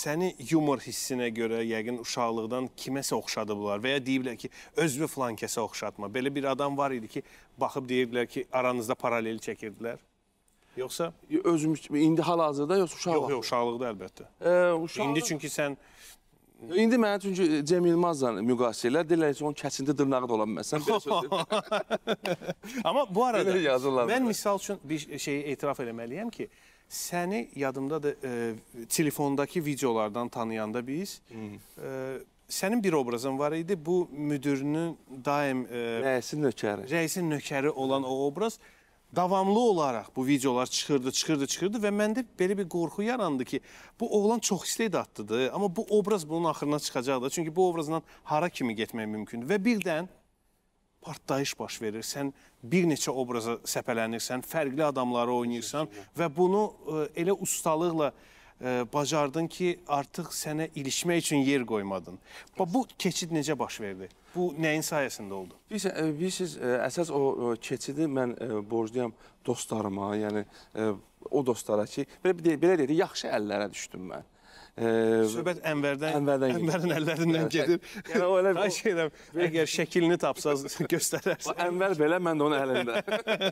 Səni yumor hissinə görə yəqin uşaqlıqdan kiməsə oxşadıblar və ya deyiblər ki, özünü filan kəsə oxşatma. Belə bir adam var idi ki, baxıb deyirdilər ki, aranızda paralel çəkirdilər. Yoxsa? Özüm indi hal-hazırda yoxsa uşaqlıqda? Yox, yox, uşaqlıqda əlbəttə. E, uşaqlıq... İndi çünki sən İndi mənə çünki e, Cem Yılmazla müqayisə edirlər, deyirlər ki, onun kəsində dırnağı da olan məsələn. Amma bu arada mən misal üçün bir şeyi etiraf eləməliyəm ki, səni yadımdadır, e, telefondakı videolardan tanıyanda biz hmm. e, sənin bir obrazın var idi. Bu müdürünün daim e, rəisin nökəri. Rəisin nökəri olan o obraz. Hı davamlı olaraq bu videolar çıxırdı, çıxırdı, çıxırdı və məndə belə bir qorxu yarandı ki, bu oğlan çox istedadlıdır, amma bu obraz bunun axırına çıxacaqdır. Çünki bu obrazdan hara kimi getmək mümkündür və birdən partlayış baş verir. Sən bir neçə obraza səpələnirsən, fərqli adamları oynayırsan və bunu e, elə ustalıqla E, bacardın ki, artıq sənə ilişmək üçün yer qoymadın. Bu keçid necə baş verdi? Bu nəyin sayəsində oldu? Bilirsiniz, e, e, əsas o keçidi mən borcluyam dostlarıma, yəni o dostlara ki, belə, belə deyək, yaxşı əllərə düşdüm mən. Söhbət Ənvərdən, Ənvərdən Ənvərin əllərindən gedib. Yəni o elə bir şey edirəm. Əgər şəklini tapsaz göstərərsən. Ənvər belə, mən də onun əlində.